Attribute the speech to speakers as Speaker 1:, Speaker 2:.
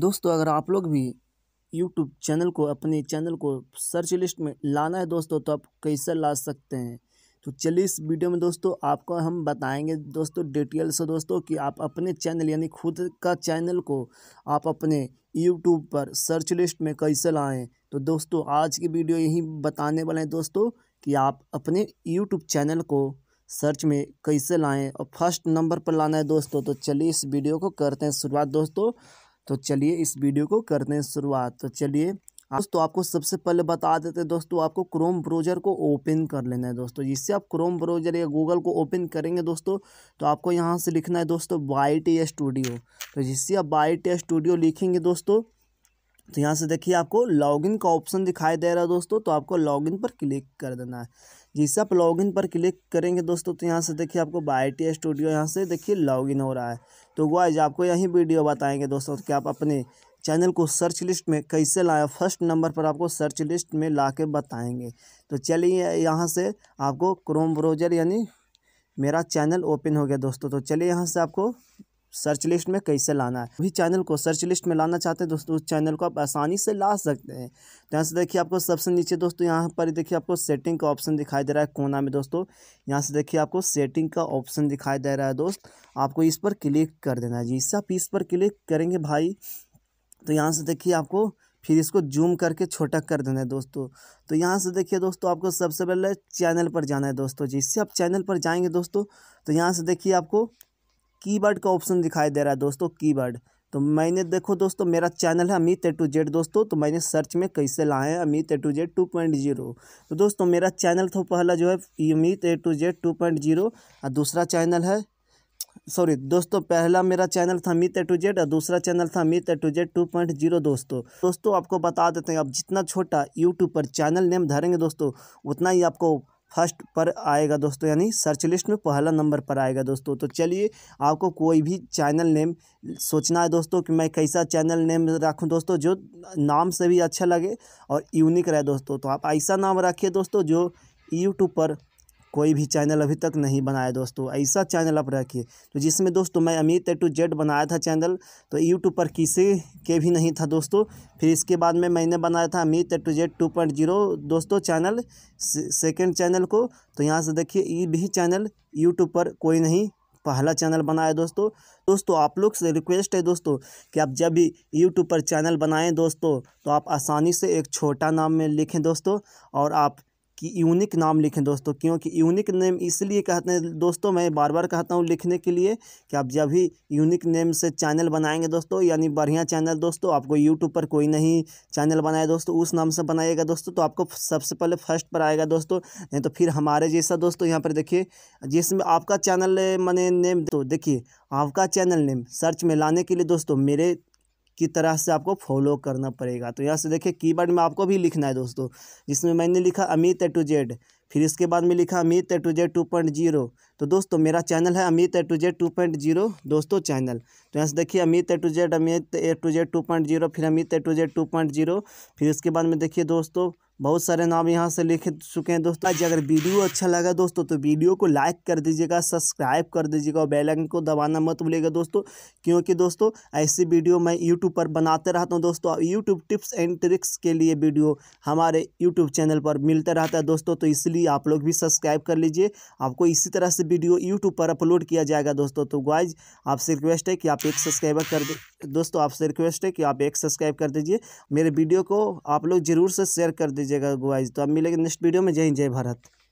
Speaker 1: दोस्तों अगर आप लोग भी यूट्यूब चैनल को अपने चैनल को सर्च लिस्ट में लाना है दोस्तों तो आप कैसे ला सकते हैं तो चलिए इस वीडियो में दोस्तों आपको हम बताएंगे दोस्तों डिटेल से दोस्तों कि आप अपने चैनल यानी खुद का चैनल को आप अपने यूट्यूब पर सर्च लिस्ट में कैसे लाएं तो दोस्तों आज की वीडियो यही बताने वाले हैं दोस्तों कि आप अपने यूट्यूब चैनल को सर्च में कैसे लाएं और फर्स्ट नंबर पर लाना है दोस्तों तो चलिए इस वीडियो को करते हैं शुरुआत दोस्तों तो चलिए इस वीडियो को करते हैं शुरुआत तो चलिए दोस्तों आपको सबसे पहले बता देते हैं दोस्तों आपको क्रोम ब्राउज़र को ओपन कर लेना है दोस्तों जिससे आप क्रोम ब्राउज़र या गूगल को ओपन करेंगे दोस्तों तो आपको यहाँ से लिखना है दोस्तों वाई टी स्टूडियो तो जिससे आप वाई टी स्टूडियो लिखेंगे दोस्तों तो यहाँ से देखिए आपको लॉगिन का ऑप्शन दिखाई दे रहा है दोस्तों तो आपको लॉगिन पर क्लिक कर देना है जैसे आप लॉगिन पर क्लिक करेंगे दोस्तों तो यहाँ से देखिए आपको बाई टी स्टूडियो यहाँ से देखिए लॉगिन हो रहा है तो वो आज आपको यही वीडियो बताएंगे दोस्तों कि आप अपने चैनल को सर्च लिस्ट में कैसे लाए फर्स्ट नंबर पर आपको सर्च लिस्ट में ला के बताएँगे तो चलिए यहाँ से आपको क्रोम ब्रोजर यानी मेरा चैनल ओपन हो गया दोस्तों तो चलिए यहाँ से आपको सर्च लिस्ट में कैसे लाना है वही चैनल को सर्च लिस्ट में लाना चाहते हैं दोस्तों उस चैनल को आप आसानी से ला सकते हैं तो यहाँ से देखिए आपको सबसे नीचे दोस्तों यहाँ पर देखिए आपको सेटिंग का ऑप्शन दिखाई दे रहा है कोना में दोस्तों यहाँ से देखिए आपको सेटिंग का ऑप्शन दिखाई दे रहा है दोस्त आपको इस पर क्लिक कर देना है जिससे आप इस पर क्लिक करेंगे भाई तो यहाँ से देखिए आपको फिर इसको जूम करके छोटा कर देना है दोस्तों तो यहाँ से देखिए दोस्तों आपको सबसे पहले चैनल पर जाना है दोस्तों जिससे आप चैनल पर जाएंगे दोस्तों तो यहाँ से देखिए आपको कीवर्ड का ऑप्शन दिखाई दे रहा है दोस्तों कीवर्ड तो मैंने देखो दोस्तों मेरा चैनल है अमित ए टू जेड दोस्तों तो मैंने सर्च में कैसे लाए हैं Amit A to Z two point zero तो दोस्तों मेरा चैनल तो पहला जो है Amit A to Z two point zero और दूसरा चैनल है सॉरी दोस्तों पहला मेरा चैनल था अमित ए टू जेड और दूसरा चैनल था Amit A to Z two point zero दोस्तों दोस्तों आपको बता देते हैं आप जितना छोटा यूट्यूब पर चैनल नेम धरेंगे दोस्तों उतना ही आपको फर्स्ट पर आएगा दोस्तों यानी सर्च लिस्ट में पहला नंबर पर आएगा दोस्तों तो चलिए आपको कोई भी चैनल नेम सोचना है दोस्तों कि मैं कैसा चैनल नेम रखूं दोस्तों जो नाम से भी अच्छा लगे और यूनिक रहे दोस्तों तो आप ऐसा नाम रखिए दोस्तों जो यूट्यूब पर कोई भी चैनल अभी तक नहीं बनाया दोस्तों ऐसा चैनल आप रखिए तो जिसमें दोस्तों मैं अमित ए टू जेड बनाया था चैनल तो यूट्यूब पर किसी के भी नहीं था दोस्तों फिर इसके बाद में मैंने बनाया था Amit A to Z two point zero दोस्तों चैनल सेकेंड चैनल को तो यहाँ से देखिए ये भी चैनल यूट्यूब पर कोई नहीं पहला चैनल बनाया दोस्तों दोस्तों आप लोग से रिक्वेस्ट है दोस्तों कि आप जब भी यूट्यूब पर चैनल बनाएं दोस्तों तो आप आसानी से एक छोटा नाम में लिखें दोस्तों और आप कि यूनिक नाम लिखें दोस्तों क्योंकि यूनिक नेम इसलिए कहते हैं दोस्तों मैं बार बार कहता हूँ लिखने के लिए कि आप जब भी यूनिक नेम से चैनल बनाएंगे दोस्तों यानी बढ़िया चैनल दोस्तों आपको यूट्यूब पर कोई नहीं चैनल बनाए दोस्तों उस नाम से बनाइएगा दोस्तों तो आपको सबसे पहले फर्स्ट पर आएगा दोस्तों नहीं तो फिर हमारे जैसा दोस्तों यहाँ पर देखिए जिसमें आपका चैनल मैंने नेम तो देखिए आपका चैनल नेम सर्च में लाने के लिए दोस्तों मेरे की तरह से आपको फॉलो करना पड़ेगा तो यहाँ से देखिए कीबोर्ड में आपको भी लिखना है दोस्तों जिसमें मैंने लिखा अमित ए टू जेड फिर इसके बाद में लिखा Amit A to Z two point zero तो दोस्तों मेरा चैनल है Amit A to Z two point zero दोस्तों चैनल तो यहाँ से देखिए Amit A to Z Amit A to Z two point zero फिर Amit A to Z two point zero फिर इसके बाद में देखिए दोस्तों बहुत सारे नाम यहाँ से लिख चुके हैं दोस्तों आज अगर वीडियो अच्छा लगा दोस्तों तो वीडियो को लाइक कर दीजिएगा सब्सक्राइब कर दीजिएगा और बेल आइकन को दबाना मत भूलिएगा दोस्तों क्योंकि दोस्तों ऐसी वीडियो मैं यूट्यूब पर बनाते रहता हूँ दोस्तों यूट्यूब टिप्स एंड ट्रिक्स के लिए वीडियो हमारे यूट्यूब चैनल पर मिलता रहता है दोस्तों तो इसलिए आप लोग भी सब्सक्राइब कर लीजिए आपको इसी तरह से वीडियो यूट्यूब पर अपलोड किया जाएगा दोस्तों तो गाइज आपसे रिक्वेस्ट है कि आप एक सब्सक्राइबर कर दोस्तों आपसे रिक्वेस्ट है कि आप एक सब्सक्राइब कर दीजिए मेरे वीडियो को आप लोग ज़रूर से शेयर कर दीजिए कीजिएगा गुआइज तो अब मिलेगी नेक्स्ट वीडियो में जय हिंद जय भारत